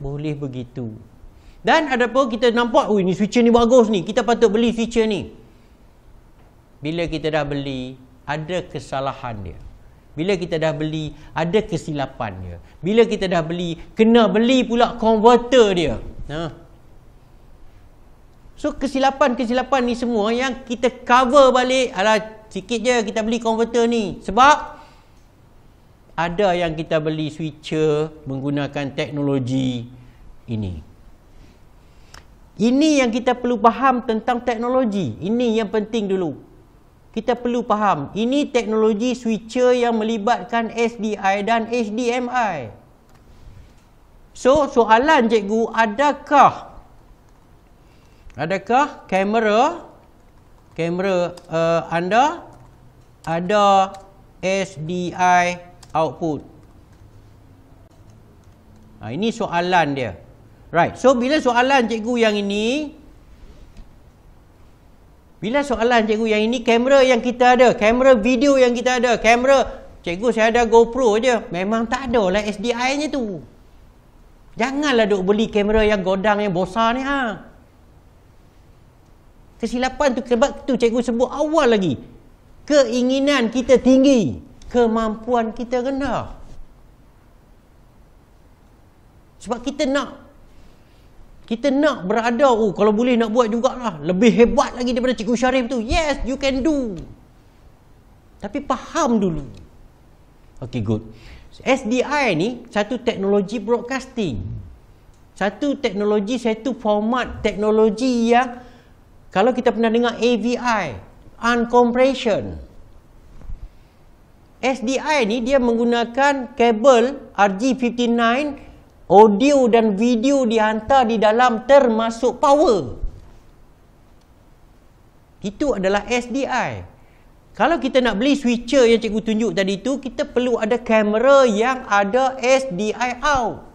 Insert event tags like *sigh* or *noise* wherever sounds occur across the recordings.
boleh begitu. Dan ada apa kita nampak, oh ini switcher ni bagus ni, kita patut beli switcher ni. Bila kita dah beli, ada kesalahan dia. Bila kita dah beli, ada kesilapan dia. Bila kita dah beli, kena beli pula converter dia. Nah. Ha? So kesilapan-kesilapan ni semua yang kita cover balik adalah sikit je kita beli converter ni. Sebab ada yang kita beli switcher menggunakan teknologi ini. Ini yang kita perlu faham tentang teknologi. Ini yang penting dulu. Kita perlu faham. Ini teknologi switcher yang melibatkan SDI dan HDMI. So, soalan cikgu, adakah adakah kamera kamera uh, anda ada SDI output? Nah ha, ini soalan dia. Right. So bila soalan cikgu yang ini Bila soalan cikgu yang ini kamera yang kita ada, kamera video yang kita ada, kamera cikgu saya ada GoPro aje, memang tak ada lah SDI-nya tu. Janganlah duk beli kamera yang godang yang bosan ni ha. Kesilapan tu sebab tu cikgu sebut awal lagi. Keinginan kita tinggi, kemampuan kita rendah. Sebab kita nak kita nak berada oh kalau boleh nak buat jugalah lebih hebat lagi daripada cikgu Syarif tu yes you can do tapi faham dulu Okay, good SDI ni satu teknologi broadcasting satu teknologi satu format teknologi yang kalau kita pernah dengar AVI uncompression SDI ni dia menggunakan kabel rg 59 audio dan video dihantar di dalam termasuk power. Itu adalah SDI. Kalau kita nak beli switcher yang cikgu tunjuk tadi tu, kita perlu ada kamera yang ada SDI out.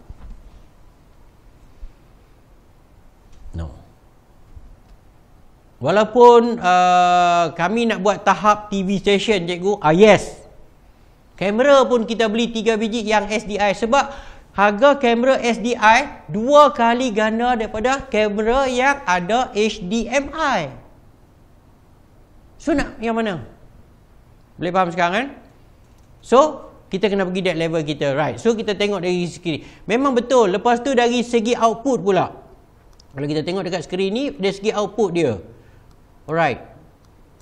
No. Walaupun uh, kami nak buat tahap TV station cikgu, ah yes. Kamera pun kita beli 3 biji yang SDI sebab harga kamera SDI dua kali ganda daripada kamera yang ada HDMI. So nak yang mana? Boleh faham sekarang kan? So kita kena pergi dekat level kita right. So kita tengok dari skrin. Memang betul. Lepas tu dari segi output pula. Kalau kita tengok dekat skrin ni dari segi output dia. Alright.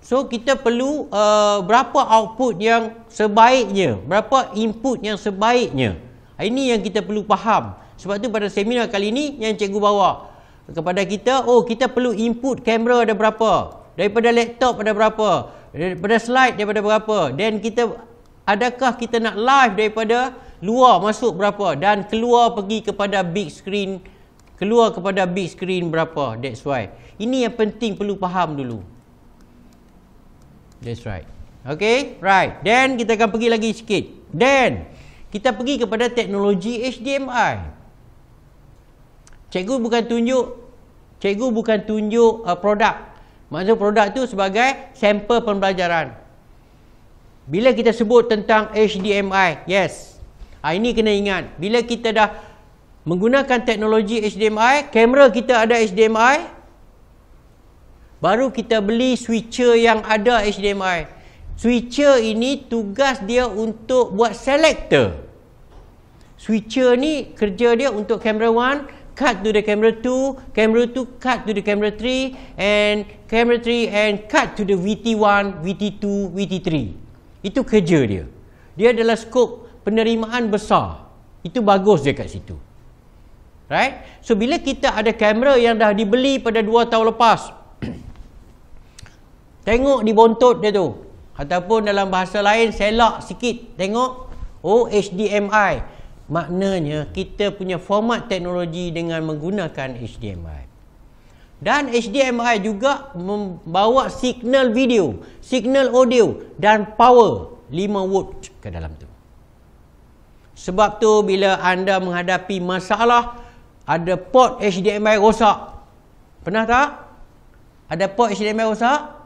So kita perlu uh, berapa output yang sebaiknya? Berapa input yang sebaiknya? Ini yang kita perlu faham. Sebab tu pada seminar kali ini yang cikgu bawa kepada kita, oh kita perlu input kamera ada berapa, daripada laptop ada berapa, daripada slide daripada berapa, Dan kita adakah kita nak live daripada luar masuk berapa dan keluar pergi kepada big screen keluar kepada big screen berapa that's why ini yang penting perlu faham dulu that's right okay right then kita akan pergi lagi sikit then kita pergi kepada teknologi HDMI. Cikgu bukan tunjuk, cikgu bukan tunjuk uh, produk. Maksud produk tu sebagai sampel pembelajaran. Bila kita sebut tentang HDMI, yes. Ha, ini kena ingat. Bila kita dah menggunakan teknologi HDMI, kamera kita ada HDMI, baru kita beli switcher yang ada HDMI. HDMI. Switcher ini tugas dia untuk buat selector. Switcher ni kerja dia untuk camera 1 cut to the camera 2, camera 2 cut to the camera 3 and camera 3 and cut to the VT1, VT2, VT3. Itu kerja dia. Dia adalah skop penerimaan besar. Itu bagus dia kat situ. Right? So bila kita ada kamera yang dah dibeli pada 2 tahun lepas. *coughs* tengok di bontot dia tu ataupun dalam bahasa lain selak sikit tengok oh HDMI maknanya kita punya format teknologi dengan menggunakan HDMI dan HDMI juga membawa signal video signal audio dan power 5 volt ke dalam tu sebab tu bila anda menghadapi masalah ada port HDMI rosak pernah tak ada port HDMI rosak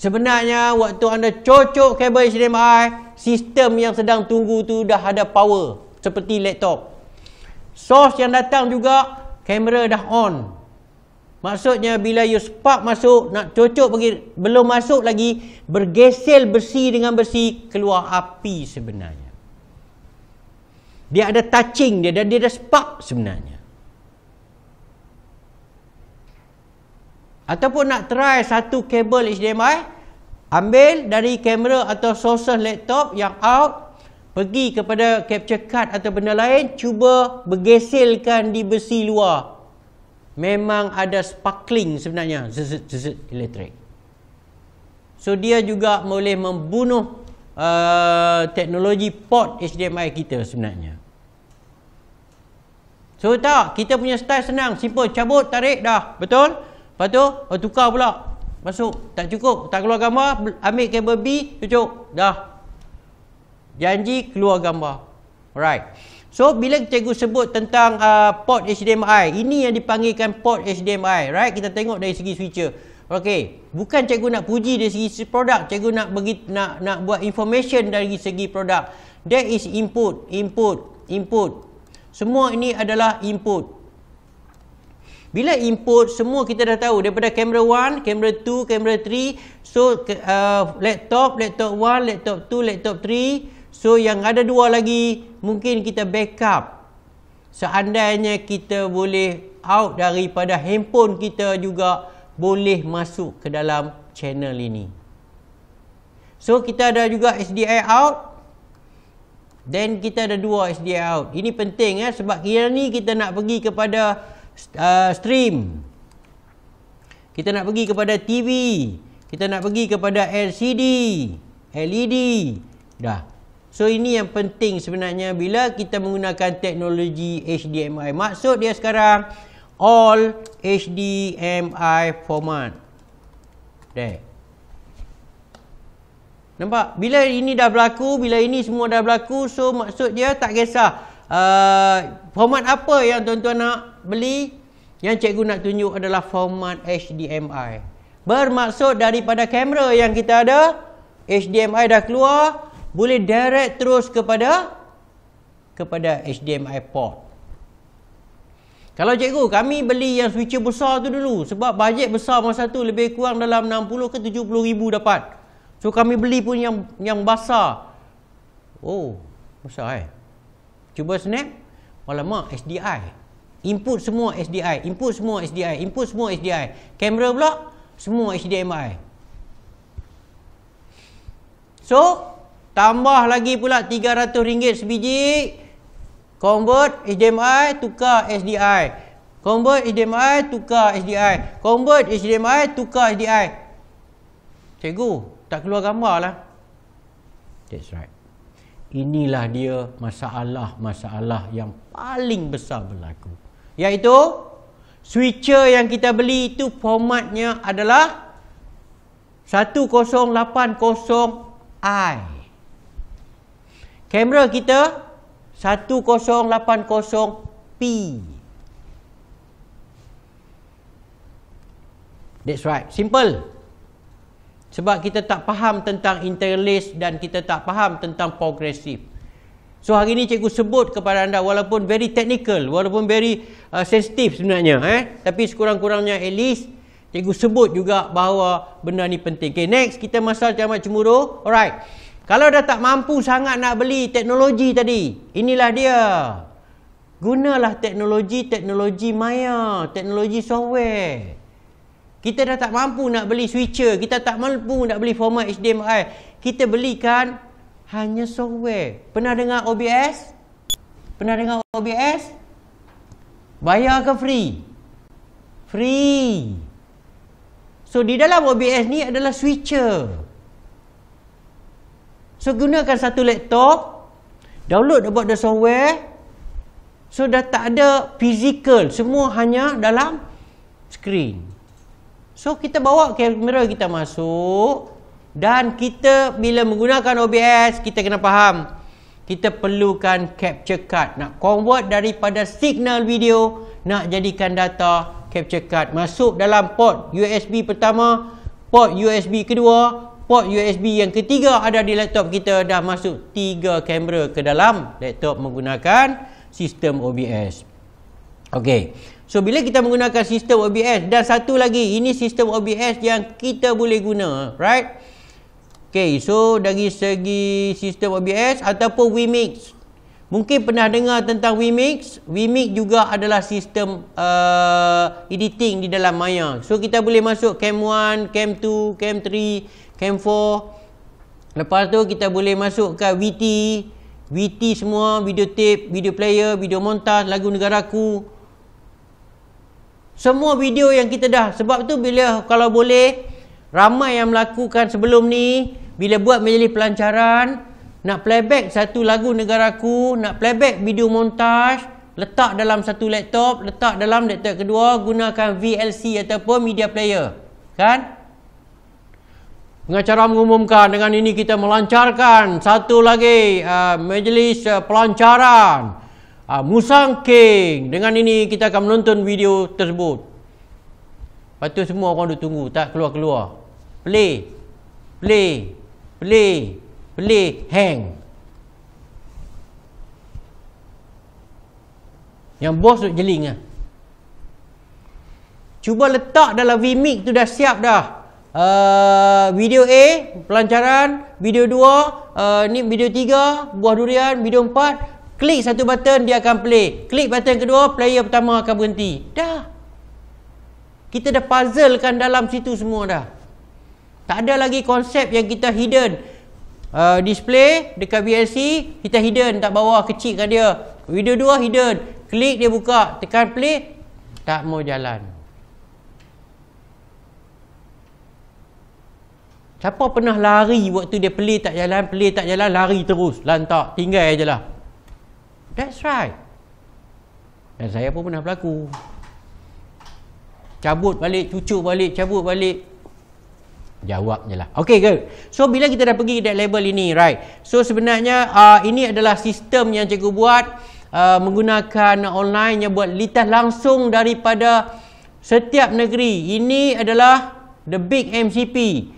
Sebenarnya waktu anda cocok kabel HDMI, sistem yang sedang tunggu tu dah ada power seperti laptop. Source yang datang juga kamera dah on. Maksudnya bila you spark masuk nak cocok pergi belum masuk lagi bergesel besi dengan besi keluar api sebenarnya. Dia ada touching dia dan dia ada spark sebenarnya. Ataupun nak try satu kabel HDMI, ambil dari kamera atau source laptop yang out, pergi kepada capture card atau benda lain, cuba bergesilkan di besi luar. Memang ada sparkling sebenarnya, zzzzzz elektrik. So dia juga boleh membunuh uh, teknologi port HDMI kita sebenarnya. So tak, kita punya style senang, simple, cabut, tarik, dah, Betul? Lepas tu, oh, tukar pula. Masuk. Tak cukup. Tak keluar gambar. Ambil kabel B. Cucuk. Dah. Janji keluar gambar. Alright. So, bila cikgu sebut tentang uh, port HDMI. Ini yang dipanggilkan port HDMI. Right? Kita tengok dari segi switcher. Okay. Bukan cikgu nak puji dari segi produk. Cikgu nak bagi, nak nak buat information dari segi produk. That is input. Input. Input. Semua ini adalah input. Input. Bila input semua kita dah tahu daripada camera 1, camera 2, camera 3, so uh, laptop, laptop 1, laptop 2, laptop 3. So yang ada dua lagi mungkin kita backup. Seandainya kita boleh out daripada handphone kita juga boleh masuk ke dalam channel ini. So kita ada juga SDI out then kita ada dua SDI out. Ini penting ya sebab kira ni kita nak pergi kepada uh, stream. Kita nak pergi kepada TV. Kita nak pergi kepada LCD. LED. Dah. So ini yang penting sebenarnya bila kita menggunakan teknologi HDMI. Maksud dia sekarang all HDMI format. Dah. Nampak? Bila ini dah berlaku, bila ini semua dah berlaku, so maksud dia tak kisah uh, format apa yang tuan-tuan nak beli yang cikgu nak tunjuk adalah format HDMI bermaksud daripada kamera yang kita ada HDMI dah keluar boleh direct terus kepada kepada HDMI port kalau cikgu kami beli yang switcher besar tu dulu sebab bajet besar masa tu lebih kurang dalam 60 ke 70 ribu dapat so kami beli pun yang yang basah oh besar eh Cuba snap. Alamak, SDI. Input semua SDI. Input semua SDI. Input semua SDI. Kamera pula, semua HDMI. So, tambah lagi pula RM300 sebiji. Convert HDMI, tukar SDI. Convert HDMI, tukar SDI. Convert HDMI, tukar SDI. Cikgu, tak keluar gambar lah. That's right. Inilah dia masalah-masalah yang paling besar berlaku. Iaitu switcher yang kita beli itu formatnya adalah 1080i. Kamera kita 1080p. That's right. Simple. Sebab kita tak faham tentang interlace dan kita tak faham tentang progresif. So hari ini cikgu sebut kepada anda walaupun very technical, walaupun very uh, sensitive sebenarnya. eh, Tapi sekurang-kurangnya at least cikgu sebut juga bahawa benda ni penting. Okay next kita masalah camat cemburu. Alright. Kalau dah tak mampu sangat nak beli teknologi tadi, inilah dia. Gunalah teknologi-teknologi maya, teknologi software. Kita dah tak mampu nak beli switcher. Kita tak mampu nak beli format HDMI. Kita belikan hanya software. Pernah dengar OBS? Pernah dengar OBS? Bayar ke free? Free. So, di dalam OBS ni adalah switcher. So, gunakan satu laptop. Download about the software. So, dah tak ada physical. Semua hanya dalam screen. Screen. So kita bawa kamera kita masuk dan kita bila menggunakan OBS kita kena faham kita perlukan capture card nak convert daripada signal video nak jadikan data capture card masuk dalam port USB pertama, port USB kedua, port USB yang ketiga ada di laptop kita dah masuk tiga kamera ke dalam laptop menggunakan sistem OBS. Okey. So bila kita menggunakan sistem OBS dan satu lagi ini sistem OBS yang kita boleh guna, right? Okay, so dari segi sistem OBS ataupun WeMix. Mungkin pernah dengar tentang WeMix. WeMix juga adalah sistem uh, editing di dalam maya. So kita boleh masuk cam 1, cam 2, cam 3, cam 4. Lepas tu kita boleh masuk ke VT. VT semua, video tape, video player, video montage, lagu negaraku. Semua video yang kita dah Sebab tu bila kalau boleh Ramai yang melakukan sebelum ni Bila buat majlis pelancaran Nak playback satu lagu negaraku Nak playback video montage Letak dalam satu laptop Letak dalam laptop kedua Gunakan VLC ataupun media player Kan? Pengacara mengumumkan dengan ini kita melancarkan satu lagi uh, majlis uh, pelancaran uh, Musang King Dengan ini kita akan menonton video tersebut Patut semua orang dah tunggu Tak keluar-keluar Play Play Play Play Hang Yang bos duk jeling lah. Cuba letak dalam VMIC tu dah siap dah uh, Video A Pelancaran Video 2 uh, ah, Ni video 3 Buah durian Video 4 Klik satu button dia akan play. Klik button kedua player pertama akan berhenti. Dah. Kita dah puzzle kan dalam situ semua dah. Tak ada lagi konsep yang kita hidden. Uh, display dekat VLC kita hidden tak bawah kecil kan dia. Video dua hidden. Klik dia buka, tekan play tak mau jalan. Siapa pernah lari waktu dia play tak jalan, play tak jalan, lari terus, lantak, tinggal lah. That's right. Dan saya pun pernah berlaku. Cabut balik, cucuk balik, cabut balik. Jawabnya lah. Okay, good. So, bila kita dah pergi that level ini, right? So, sebenarnya uh, ini adalah sistem yang cikgu buat uh, menggunakan online yang buat litas langsung daripada setiap negeri. Ini adalah the big MCP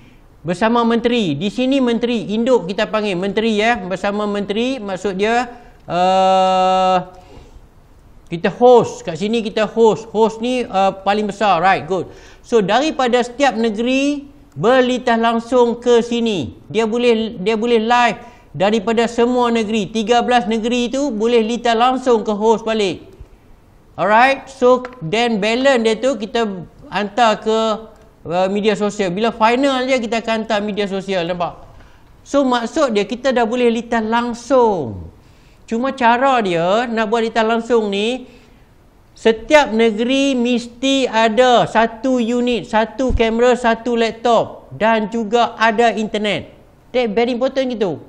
bersama menteri. Di sini menteri, induk kita panggil menteri ya. Bersama menteri, maksud dia... Uh, kita host kat sini kita host host ni uh, paling besar right good so daripada setiap negeri berlitah langsung ke sini dia boleh dia boleh live daripada semua negeri 13 negeri tu boleh litah langsung ke host balik alright so then balance dia tu kita hantar ke uh, media sosial bila final je kita akan hantar media sosial nampak so maksud dia kita dah boleh litah langsung Cuma cara dia nak buat rita langsung ni setiap negeri mesti ada satu unit, satu kamera, satu laptop dan juga ada internet. That very important gitu.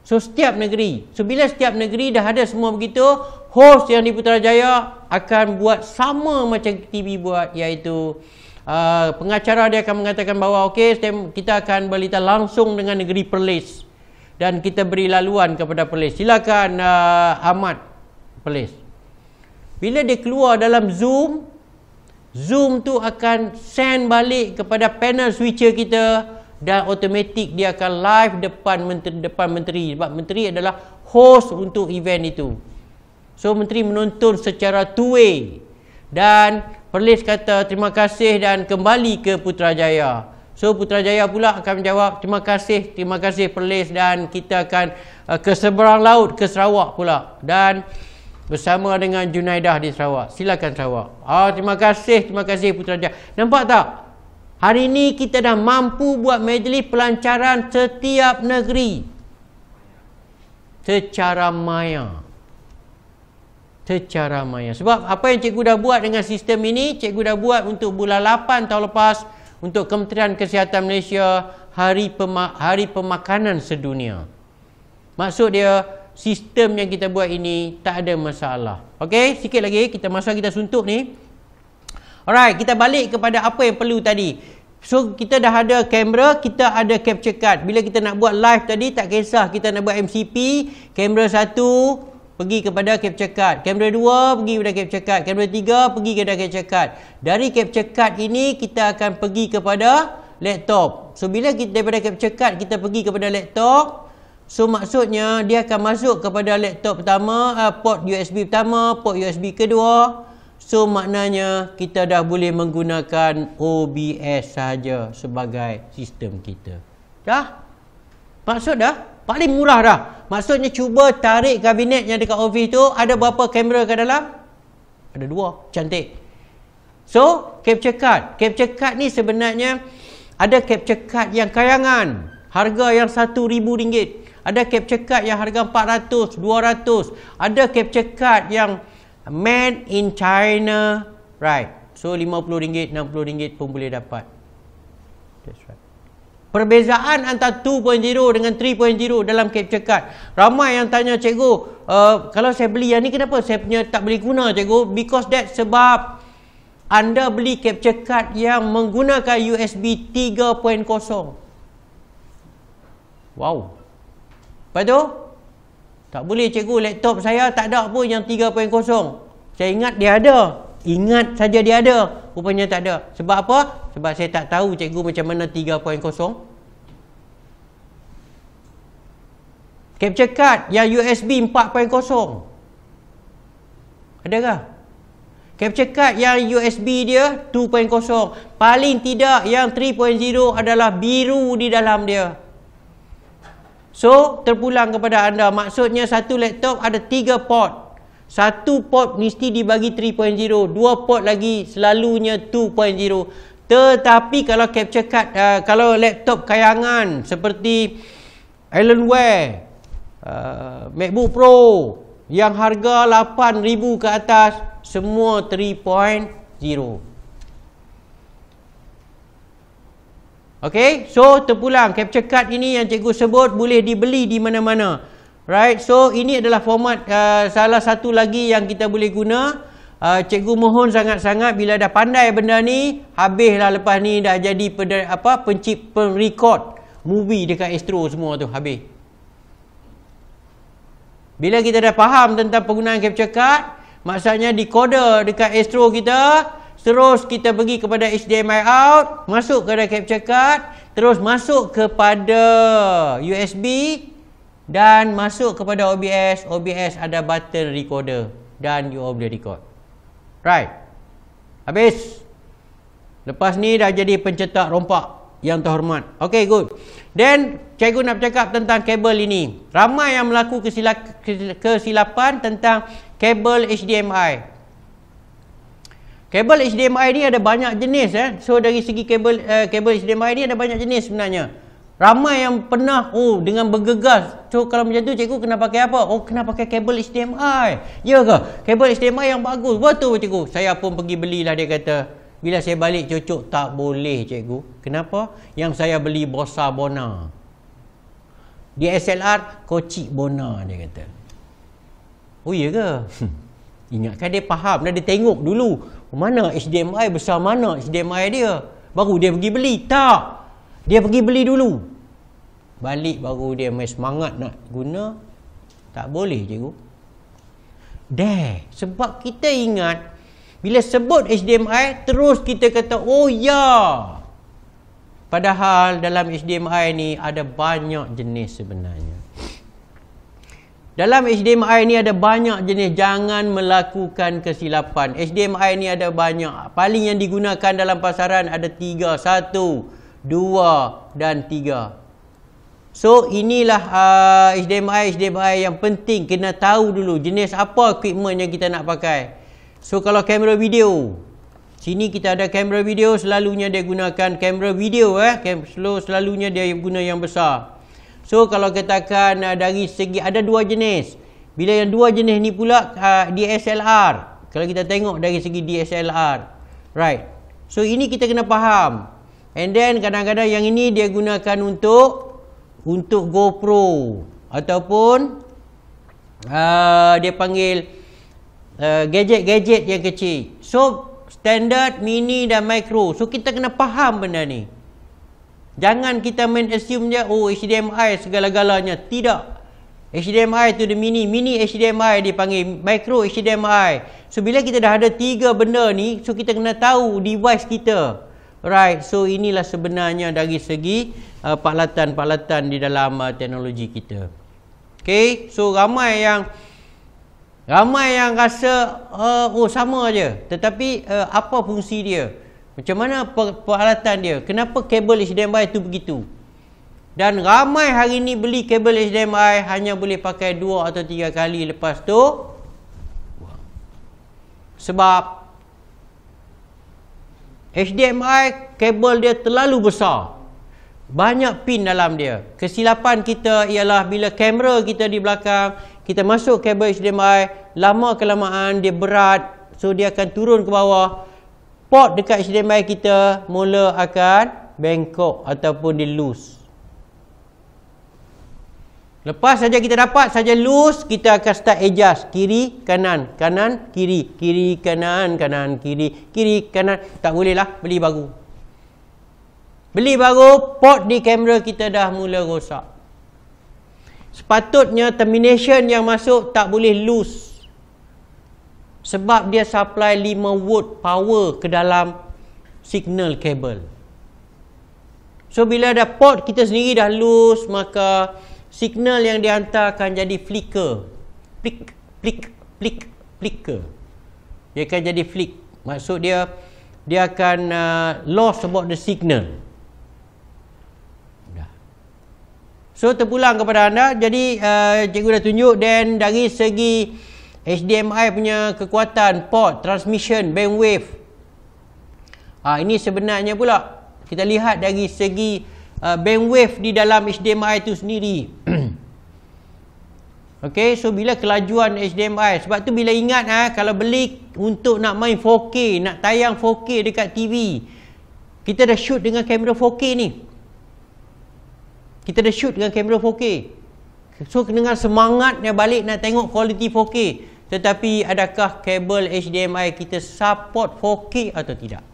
So setiap negeri. So bila setiap negeri dah ada semua begitu, host yang di Putrajaya akan buat sama macam TV buat iaitu uh, pengacara dia akan mengatakan bahawa okay kita akan berita langsung dengan negeri Perlis dan kita beri laluan kepada polis. Silakan uh, Ahmad polis. Bila dia keluar dalam zoom, zoom tu akan send balik kepada panel switcher kita dan automatik dia akan live depan menteri depan menteri sebab menteri adalah host untuk event itu. So menteri menonton secara two way dan polis kata terima kasih dan kembali ke Putrajaya. So Putrajaya pula akan menjawab terima kasih, terima kasih Perlis dan kita akan uh, ke seberang laut ke Sarawak pula dan bersama dengan Junaidah di Sarawak. Silakan Sarawak. Oh, terima kasih, terima kasih Putrajaya. Nampak tak? Hari ini kita dah mampu buat majlis pelancaran setiap negeri secara maya. Secara maya. Sebab apa yang cikgu dah buat dengan sistem ini, cikgu dah buat untuk bulan 8 tahun lepas, untuk Kementerian Kesihatan Malaysia Hari Pemak Hari Pemakanan Sedunia. Maksud dia sistem yang kita buat ini tak ada masalah. Okey, sikit lagi kita masa kita suntuk ni. Alright, kita balik kepada apa yang perlu tadi. So kita dah ada kamera, kita ada capture card. Bila kita nak buat live tadi tak kisah kita nak buat MCP, kamera satu, pergi kepada capture card. Kamera 2 pergi kepada capture card. Kamera 3 pergi kepada capture card. Dari capture card ini kita akan pergi kepada laptop. So bila kita daripada capture card kita pergi kepada laptop. So maksudnya dia akan masuk kepada laptop pertama, uh, port USB pertama, port USB kedua. So maknanya kita dah boleh menggunakan OBS saja sebagai sistem kita. Dah? Maksud dah? Paling murah dah. Maksudnya cuba tarik kabinet yang dekat ofis tu. Ada berapa kamera ke dalam? Ada dua. Cantik. So, capture card. Capture card ni sebenarnya ada capture card yang kayangan. Harga yang rm ringgit. Ada capture card yang harga RM400, RM200. Ada capture card yang made in China. Right. So, RM50, RM60 pun boleh dapat. That's right. Perbezaan antara 2.0 dengan 3.0 dalam capture card. Ramai yang tanya cikgu, uh, kalau saya beli yang ni kenapa saya punya tak boleh guna cikgu? Because that sebab anda beli capture card yang menggunakan USB 3.0. Wow. Lepas tu, tak boleh cikgu laptop saya tak ada pun yang 3.0. Saya ingat dia ada. Ingat saja dia ada. Rupanya tak ada. Sebab apa? Sebab saya tak tahu cikgu macam mana 3.0. capture card yang USB 4.0 adakah capture card yang USB dia 2.0 paling tidak yang 3.0 adalah biru di dalam dia so terpulang kepada anda maksudnya satu laptop ada 3 port satu port mesti dibagi 3.0 dua port lagi selalunya 2.0 tetapi kalau capture card uh, kalau laptop kayangan seperti Alienware Uh, MacBook Pro yang harga 8000 ke atas semua 3.0. Okay, so terpulang capture card ini yang cikgu sebut boleh dibeli di mana-mana. Right, so ini adalah format uh, salah satu lagi yang kita boleh guna. Uh, cikgu mohon sangat-sangat bila dah pandai benda ni, habislah lepas ni dah jadi apa pencip pen record movie dekat Astro semua tu habis. Bila kita dah faham tentang penggunaan capture card, maksudnya decoder dekat Astro kita, terus kita pergi kepada HDMI out, masuk kepada capture card, terus masuk kepada USB dan masuk kepada OBS. OBS ada button recorder dan you all boleh record. Right. Habis. Lepas ni dah jadi pencetak rompak yang terhormat. Okay, good. Then cikgu nak cakap tentang kabel ini. Ramai yang melakukan kesila, kesilapan tentang kabel HDMI. Kabel HDMI ni ada banyak jenis eh. So dari segi kabel uh, kabel HDMI ni ada banyak jenis sebenarnya. Ramai yang pernah oh dengan bergegas. So kalau macam tu cikgu kena pakai apa? Oh kena pakai kabel HDMI. Ya ke? Kabel HDMI yang bagus. Betul cikgu. Saya pun pergi belilah dia kata. Bila saya balik cucuk tak boleh cikgu. Kenapa? Yang saya beli bosa bona. Di SLR kocik bona dia kata. Oh iya ke? Hmm. Ingatkan dia faham dah dia tengok dulu. Mana HDMI besar mana HDMI dia? Baru dia pergi beli. Tak. Dia pergi beli dulu. Balik baru dia mai semangat nak guna. Tak boleh cikgu. Dah sebab kita ingat bila sebut HDMI, terus kita kata, oh ya. Padahal dalam HDMI ni ada banyak jenis sebenarnya. Dalam HDMI ni ada banyak jenis. Jangan melakukan kesilapan. HDMI ni ada banyak. Paling yang digunakan dalam pasaran ada tiga. Satu, dua dan tiga. So inilah HDMI-HDMI uh, yang penting. Kena tahu dulu jenis apa equipment yang kita nak pakai. Pakai. So kalau kamera video Sini kita ada kamera video Selalunya dia gunakan kamera video eh. Slow selalunya dia guna yang besar So kalau katakan uh, eh, dari segi ada dua jenis Bila yang dua jenis ni pula uh, ah, DSLR Kalau kita tengok dari segi DSLR Right So ini kita kena faham And then kadang-kadang yang ini dia gunakan untuk Untuk GoPro Ataupun uh, Dia panggil Eh, gadget-gadget uh, yang kecil. So, standard, mini dan micro. So, kita kena faham benda ni. Jangan kita main assume je, oh HDMI segala-galanya. Tidak. HDMI tu dia mini. Mini HDMI dipanggil micro HDMI. So, bila kita dah ada tiga benda ni, so kita kena tahu device kita. Right. So, inilah sebenarnya dari segi eh, peralatan-peralatan uh, di dalam uh, teknologi kita. Okay. So, ramai yang... Ramai yang rasa uh, oh sama aje. Tetapi uh, apa fungsi dia? Macam mana per peralatan dia? Kenapa kabel HDMI itu begitu? Dan ramai hari ini beli kabel HDMI hanya boleh pakai dua atau tiga kali lepas tu. Sebab HDMI kabel dia terlalu besar. Banyak pin dalam dia. Kesilapan kita ialah bila kamera kita di belakang kita masuk kabel HDMI lama kelamaan dia berat so dia akan turun ke bawah port dekat HDMI kita mula akan bengkok ataupun dia loose lepas saja kita dapat saja loose kita akan start adjust kiri kanan kanan kiri kiri kanan kanan kiri kiri kanan tak boleh lah beli baru beli baru port di kamera kita dah mula rosak Sepatutnya termination yang masuk tak boleh lose Sebab dia supply 5 volt power ke dalam signal cable. So bila ada port kita sendiri dah lose maka signal yang dihantar akan jadi flicker. Flick, flick, flick, flicker. Dia akan jadi flick. Maksud dia dia akan uh, lost about the signal. So terpulang kepada anda Jadi uh, cikgu dah tunjuk Dan dari segi HDMI punya kekuatan Port, transmission, bandwidth ha, Ini sebenarnya pula Kita lihat dari segi uh, Bandwidth di dalam HDMI itu sendiri *clears throat* Okay, so bila kelajuan HDMI Sebab tu bila ingat ah Kalau beli untuk nak main 4K Nak tayang 4K dekat TV Kita dah shoot dengan kamera 4K ni kita dah shoot dengan kamera 4K. So dengan semangatnya balik nak tengok quality 4K. Tetapi adakah kabel HDMI kita support 4K atau tidak?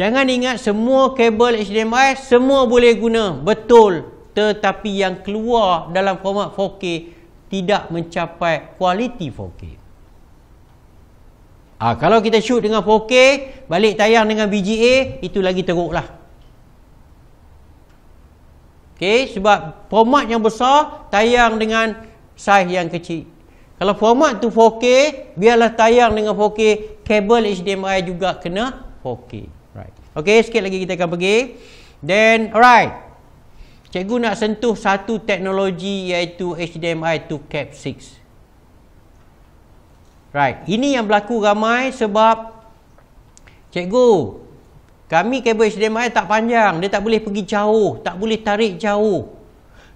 Jangan ingat semua kabel HDMI semua boleh guna. Betul. Tetapi yang keluar dalam format 4K tidak mencapai quality 4K. Ha, kalau kita shoot dengan 4K, balik tayang dengan VGA itu lagi teruk lah. Okay, sebab format yang besar, tayang dengan saiz yang kecil. Kalau format tu 4K, biarlah tayang dengan 4K, kabel HDMI juga kena 4K. Right. Okay, sikit lagi kita akan pergi. Then, alright. Cikgu nak sentuh satu teknologi iaitu HDMI 2 Cap 6. Right. Ini yang berlaku ramai sebab cikgu kami kabel HDMI tak panjang, dia tak boleh pergi jauh, tak boleh tarik jauh.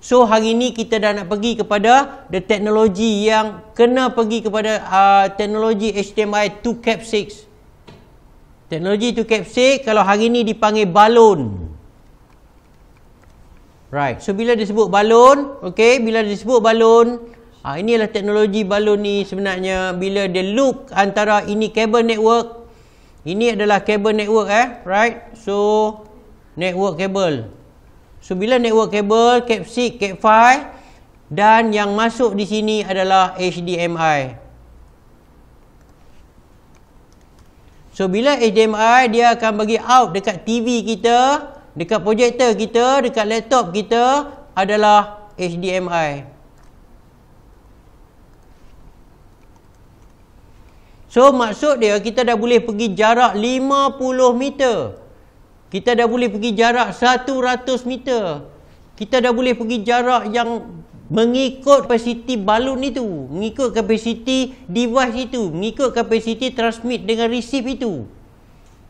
So hari ini kita dah nak pergi kepada the technology yang kena pergi kepada uh, teknologi HDMI 2 cap 6. Teknologi 2 cap 6 kalau hari ini dipanggil balon. Right. So bila disebut balon, okay, bila disebut balon, Ha, inilah teknologi balon ni sebenarnya bila dia look antara ini kabel network. Ini adalah kabel network eh. Right. So network kabel. So bila network kabel, cap 6, cap 5 dan yang masuk di sini adalah HDMI. So bila HDMI dia akan bagi out dekat TV kita, dekat projektor kita, dekat laptop kita adalah HDMI. HDMI. So maksud dia kita dah boleh pergi jarak 50 meter. Kita dah boleh pergi jarak 100 meter. Kita dah boleh pergi jarak yang mengikut kapasiti balon itu. Mengikut kapasiti device itu. Mengikut kapasiti transmit dengan receive itu.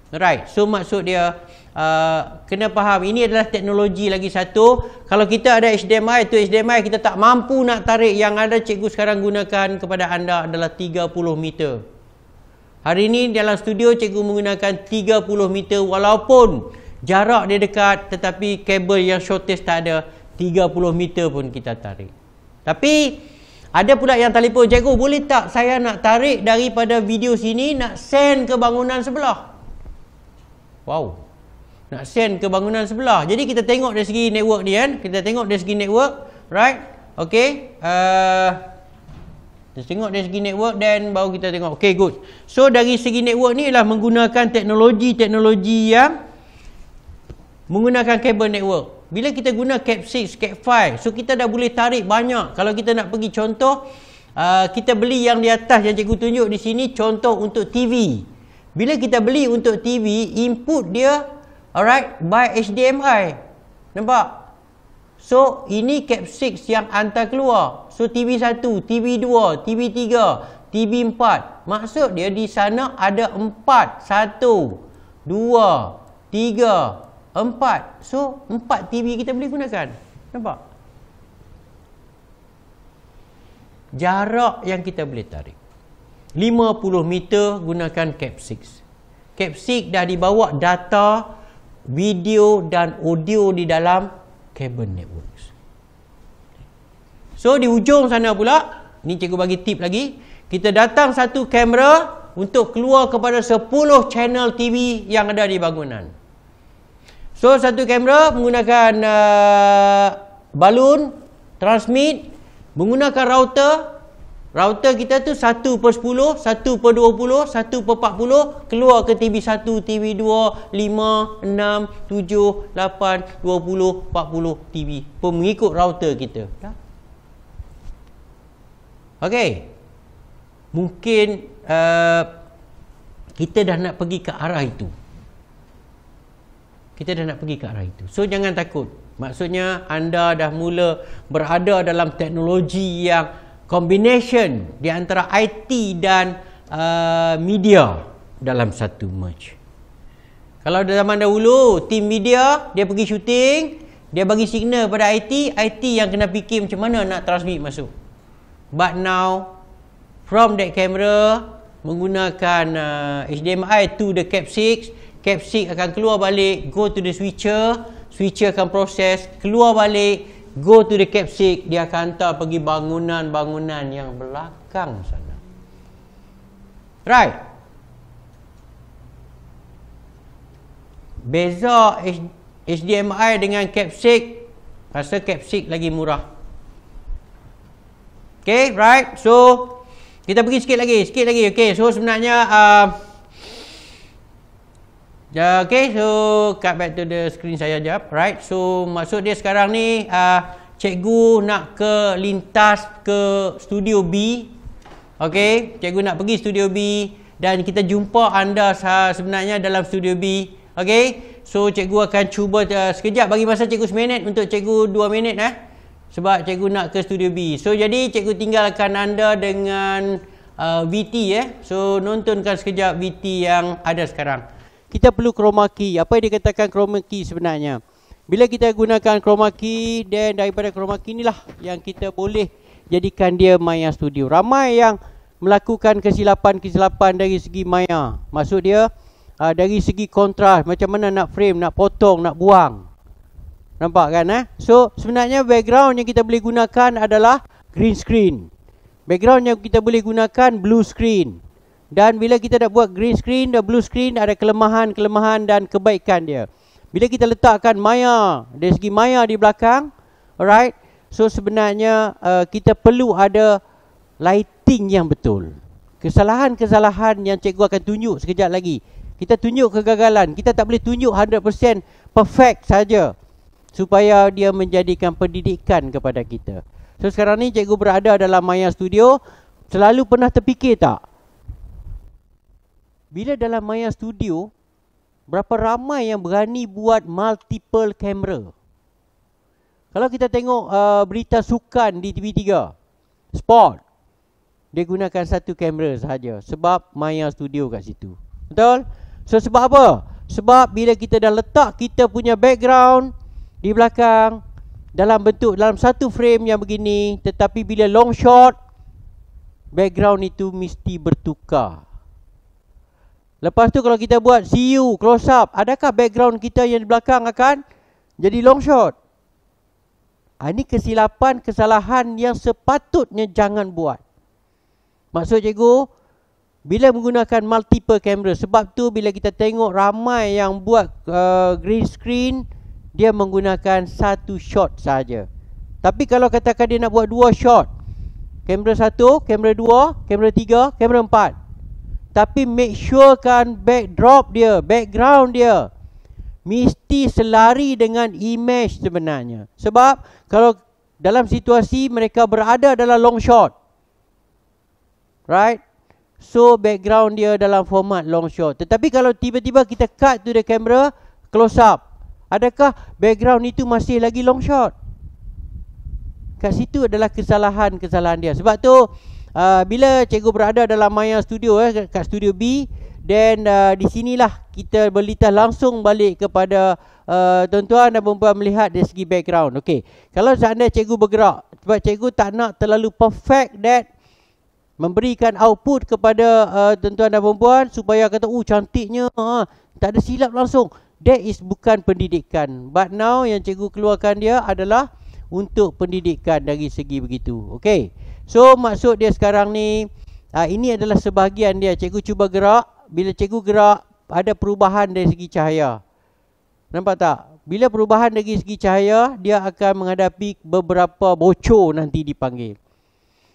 Right. So maksud dia uh, kena faham ini adalah teknologi lagi satu. Kalau kita ada HDMI itu HDMI kita tak mampu nak tarik yang ada cikgu sekarang gunakan kepada anda adalah 30 meter. Hari ini dalam studio cikgu menggunakan 30 meter walaupun jarak dia dekat tetapi kabel yang shortage tak ada 30 meter pun kita tarik. Tapi ada pula yang telefon cikgu boleh tak saya nak tarik daripada video sini nak send ke bangunan sebelah. Wow. Nak send ke bangunan sebelah. Jadi kita tengok dari segi network ni kan. Kita tengok dari segi network. Right. Okay. Uh, kita tengok dari segi network dan baru kita tengok. Okay, good. So, dari segi network ni ialah menggunakan teknologi-teknologi yang menggunakan kabel network. Bila kita guna CAP6, CAP5, so kita dah boleh tarik banyak. Kalau kita nak pergi contoh, uh, kita beli yang di atas yang cikgu tunjuk di sini, contoh untuk TV. Bila kita beli untuk TV, input dia, alright, by HDMI. Nampak? So ini cap 6 yang hantar keluar. So TV 1, TV 2, TV 3, TV 4. Maksud dia di sana ada 4. 1, 2, 3, So 4 TV kita boleh gunakan. Nampak? Jarak yang kita boleh tarik. 50 meter gunakan cap 6. Cap 6 dah dibawa data, video dan audio di dalam cable networks. So di ujung sana pula, ni cikgu bagi tip lagi, kita datang satu kamera untuk keluar kepada 10 channel TV yang ada di bangunan. So satu kamera menggunakan uh, balun, transmit, menggunakan router Router kita tu 1 per 10, 1 per 20, 1 per 40 Keluar ke TV 1, TV 2, 5, 6, 7, 8, 20, 40 TV Pemengikut router kita ya. Okay Mungkin uh, Kita dah nak pergi ke arah itu Kita dah nak pergi ke arah itu So jangan takut Maksudnya anda dah mula berada dalam teknologi yang combination di antara IT dan uh, media dalam satu merge. Kalau zaman dahulu, tim media dia pergi syuting, dia bagi signal pada IT, IT yang kena fikir macam mana nak transmit masuk. But now, from that camera, menggunakan uh, HDMI to the Cap6, Cap6 akan keluar balik, go to the switcher, switcher akan proses, keluar balik, Go to the capsic Dia akan hantar pergi bangunan-bangunan yang belakang sana Right Beza HDMI dengan capsic Rasa capsic lagi murah Okay, right So Kita pergi sikit lagi Sikit lagi, okay So sebenarnya uh, Yeah, okay, so cut back to the screen saya jap. Right, so maksud dia sekarang ni uh, cikgu nak ke lintas ke studio B. Okay, cikgu nak pergi studio B dan kita jumpa anda sebenarnya dalam studio B. Okay, so cikgu akan cuba uh, sekejap bagi masa cikgu seminit untuk cikgu dua minit eh. Sebab cikgu nak ke studio B. So, jadi cikgu tinggalkan anda dengan uh, ah, VT eh. So, nontonkan sekejap VT yang ada sekarang kita perlu chroma key. Apa yang dikatakan chroma key sebenarnya? Bila kita gunakan chroma key, then daripada chroma key inilah yang kita boleh jadikan dia Maya Studio. Ramai yang melakukan kesilapan-kesilapan dari segi Maya. Maksud dia, aa, ah, dari segi kontras, macam mana nak frame, nak potong, nak buang. Nampak kan eh? So, sebenarnya background yang kita boleh gunakan adalah green screen. Background yang kita boleh gunakan blue screen. Dan bila kita dah buat green screen dah blue screen ada kelemahan-kelemahan dan kebaikan dia. Bila kita letakkan maya, dari segi maya di belakang, alright? So sebenarnya uh, kita perlu ada lighting yang betul. Kesalahan-kesalahan yang cikgu akan tunjuk sekejap lagi. Kita tunjuk kegagalan. Kita tak boleh tunjuk 100% perfect saja supaya dia menjadikan pendidikan kepada kita. So sekarang ni cikgu berada dalam maya studio, selalu pernah terfikir tak? bila dalam Maya Studio, berapa ramai yang berani buat multiple camera? Kalau kita tengok uh, berita sukan di TV3, sport, dia gunakan satu kamera sahaja sebab Maya Studio kat situ. Betul? So, sebab apa? Sebab bila kita dah letak kita punya background di belakang dalam bentuk dalam satu frame yang begini, tetapi bila long shot, background itu mesti bertukar. Lepas tu kalau kita buat CU, close up, adakah background kita yang di belakang akan jadi long shot? Ha, ini kesilapan, kesalahan yang sepatutnya jangan buat. Maksud cikgu, bila menggunakan multiple camera, sebab tu bila kita tengok ramai yang buat uh, green screen, dia menggunakan satu shot saja. Tapi kalau katakan dia nak buat dua shot, kamera satu, kamera dua, kamera tiga, kamera empat, tapi make surekan backdrop dia, background dia mesti selari dengan image sebenarnya. Sebab kalau dalam situasi mereka berada dalam long shot. Right? So background dia dalam format long shot. Tetapi kalau tiba-tiba kita cut to the camera close up, adakah background itu masih lagi long shot? Kat situ adalah kesalahan-kesalahan dia. Sebab tu uh, bila cikgu berada dalam Maya Studio eh kat Studio B dan uh, ah, di sinilah kita berlitas langsung balik kepada uh, tuan-tuan dan puan melihat dari segi background. Okay, Kalau seandainya cikgu bergerak sebab cikgu tak nak terlalu perfect that memberikan output kepada uh, tuan-tuan dan puan supaya kata oh cantiknya ha, tak ada silap langsung. That is bukan pendidikan. But now yang cikgu keluarkan dia adalah untuk pendidikan dari segi begitu. Okay. So maksud dia sekarang ni uh, Ini adalah sebahagian dia Cikgu cuba gerak Bila cikgu gerak Ada perubahan dari segi cahaya Nampak tak? Bila perubahan dari segi cahaya Dia akan menghadapi beberapa bocor nanti dipanggil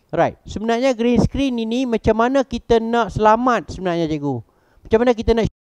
Right Sebenarnya green screen ini Macam mana kita nak selamat sebenarnya cikgu Macam mana kita nak